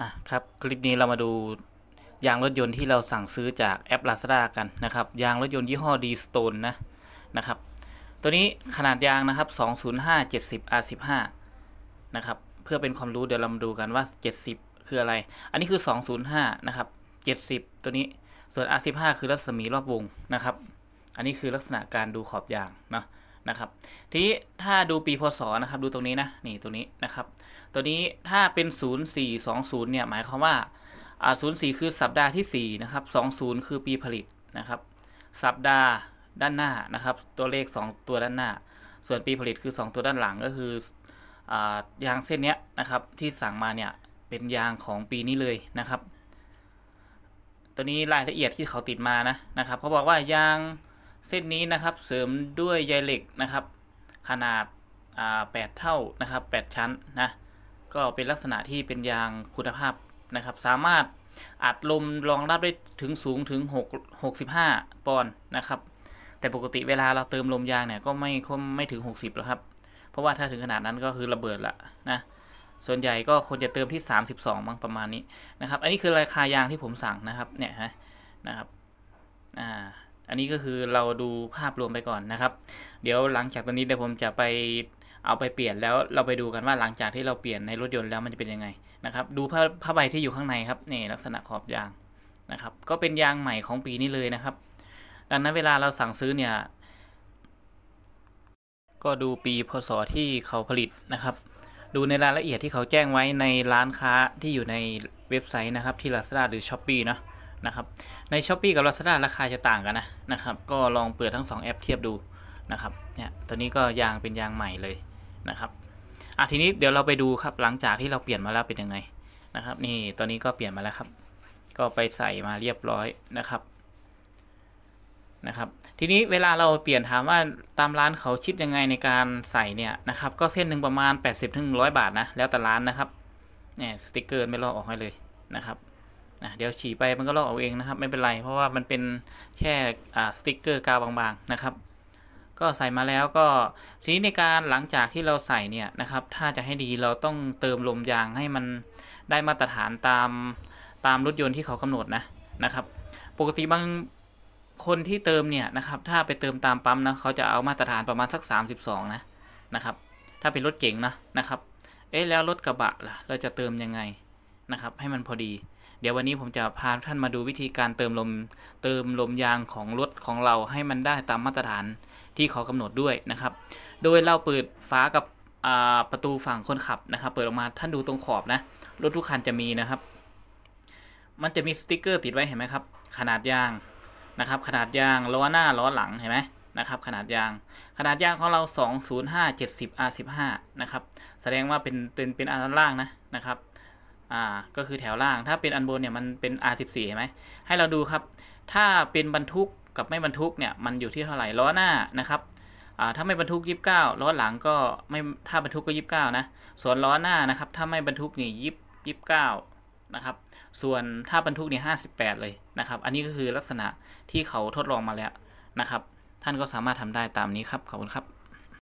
อ่ะครับคลิปนี้เรามาดูยางรถยนต์ที่เราสั่งซื้อจากแอป Lazada กันนะครับ ยางรถยนต์ยี่ห้อ D Stone นะนะครับ ตัวนี้ขนาดยางนะครับ 205 70 R15 นะครับเพื่อเป็นความรู้เดี๋ยวเรามาดูกันว่า 70 คืออะไร อันนี้คือ 205นะครับ70 ตัวนี้ส่วน R15 คือรัศมีรอบวงนะครับ อันนี้คือลักษณะการดูขอบยางเนาะนะครับทีนี้ถ้าดูปีพศนะครับ ดูตรงนี้นะนี่ตัวนี้นะครับตัวนี้ถ้าเป็น0420เนี่ยหมายความว่าอ่า04คือสัปดาห์ที่ 4 นะครับ20 คือปีผลิตนะครับสัปดาห์ด้านหน้านะครับตัวเลข 2 ตัวด้านหน้า ส่วนปีผลิตคือ 2 ตัวด้านหลังก็คืออยางเส้นนี้นะครับที่สั่งมาเนี่ยเป็นยางของปีนี้เลยนะครับตัวนี้รายละเอียดที่เขาติดมานะนะครับเขาบอกว่ายางเส้นนี้นะครับเสริมด้วยใยเหล็กนะครับ ขนาดแปดเท่านะครับ 8 ชั้นนะ ก็เป็นลักษณะที่เป็นยางคุณภาพนะครับ สามารถอัดลมรองรับได้ถึงสูงถึง 6 65 ปอนด์นะครับ แต่ปกติเวลาเราเติมลมยางเนี่ยก็ไม่ไม่ถึง 60 หรอกครับ เพราะว่าถ้าถึงขนาดนั้นก็คือระเบิดละนะ ส่วนใหญ่ก็คนจะเติมที่ 32มั้งประมาณนี้นะครับ อันนี้คือราคายางที่ผมสั่งนะครับ เนี่ยฮะ นะครับ อ่าอันนี้ก็คือเราดูภาพรวมไปก่อนนะครับ เดี๋ยวหลังจากตอนนี้เดี๋ยวผมจะไปเอาไปเปลี่ยนแล้วเราไปดูกันว่าหลังจากที่เราเปลี่ยนในรถยนต์แล้วมันจะเป็นยังไงนะครับ ดูผ้าผ้าใบที่อยู่ข้างในครับนี่ลักษณะขอบยางนะครับก็เป็นยางใหม่ของปีนี้เลยนะครับ ดังนั้นเวลาเราสั่งซื้อเนี่ย ก็ดูปีพศที่เขาผลิตนะครับ ดูในรายละเอียดที่เขาแจ้งไว้ในร้านค้าที่อยู่ในเว็บไซต์นะครับที่ Lazada หรือ Shopee เนาะนะครับใน s h อ p e e กับ Lazada ราคาจะต่างกันนะนะครับก็ลองเปิดทั้ง 2 แอปเทียบดูนะครับเนี่ยตอนนี้ก็ยางเป็นยางใหม่เลยนะครับ อ่ะทีนี้เดี๋ยวเราไปดูครับหลังจากที่เราเปลี่ยนมาแล้วเป็นยังไงนะครับนี่ตอนนี้ก็เปลี่ยนมาแล้วครับ ก็ไปใส่มาเรียบร้อยนะครับนะครับทีนี้เวลาเราเปลี่ยนถามว่าตามร้านเขาชิดยังไงในการใส่เนี่ยนะครับก็เส้นหนึ่งประมาณ80-100 บาทนะแล้วแต่ร้านนะครับเนี่ยสติกเกอร์ไม่ลอกออกให้เลยนะครับนะเดี๋ยวฉี่ไปมันก็ลอกเอาเองนะครับไม่เป็นไรเพราะว่ามันเป็นแค่สติ๊กเกอร์กาวบางๆนะครับ ก็ใส่มาแล้วก็ทีนี้ในการหลังจากที่เราใส่เนี่ยนะครับถ้าจะให้ดีเราต้องเติมลมยางให้มันได้มาตรฐานตาม ตามรถยนต์ที่เขากำหนดนะนะครับ ปกติบางคนที่เติมเนี่ยนะครับ ถ้าไปเติมตามปั๊มนะ เขาจะเอามาตรฐานประมาณสัก 32นะนะครับถ้าเป็นรถเก๋งนะนะครับเอ๊ะแล้วรถกระบะล่ะเราจะเติมยังไงนะครับให้มันพอดีเดี๋ยววันนี้ผมจะพาท่านมาดูวิธีการเติมลมเติมลมยางของรถของเราให้มันได้ตามมาตรฐานที่เขากำหนดด้วยนะครับ โดยเราเปิดฝากับประตูฝั่งคนขับนะครับ เปิดออกมาท่านดูตรงขอบนะรถทุกคันจะมีนะครับ มันจะมีสติกเกอร์ติดไว้เห็นไหมครับ ขนาดยางนะครับ ขนาดยางล้อหน้าล้อหลังเห็นไหมนะครับ ขนาดยาง ขนาดยางของเรา 205 70 R15 นะครับแสดงว่าเป็นเป็นเป็นอันล่างนะนะครับ่าก็คือแถวล่าง ถ้าเป็นอันบนเนี่ยมันเป็น R14 เห็นไหม ให้เราดูครับ ถ้าเป็นบรรทุกกับไม่บรรทุกเนี่ยมันอยู่ที่เท่าไหร่ ล้อหน้านะครับอ่าถ้าไม่บรรทุก29ล้อหลังก็ไม่ ถ้าบรรทุกก็29นะ ส่วนล้อหน้านะครับ ถ้าไม่บรรทุกนี่ยี่สิบเก้านะครับ ส่วนถ้าบรรทุกนี่ห้าสิบแปดเลยนะครับ อันนี้ก็คือลักษณะที่เขาทดลองมาแล้วนะครับ ท่านก็สามารถทำได้ตามนี้ครับ ขอบคุณครับ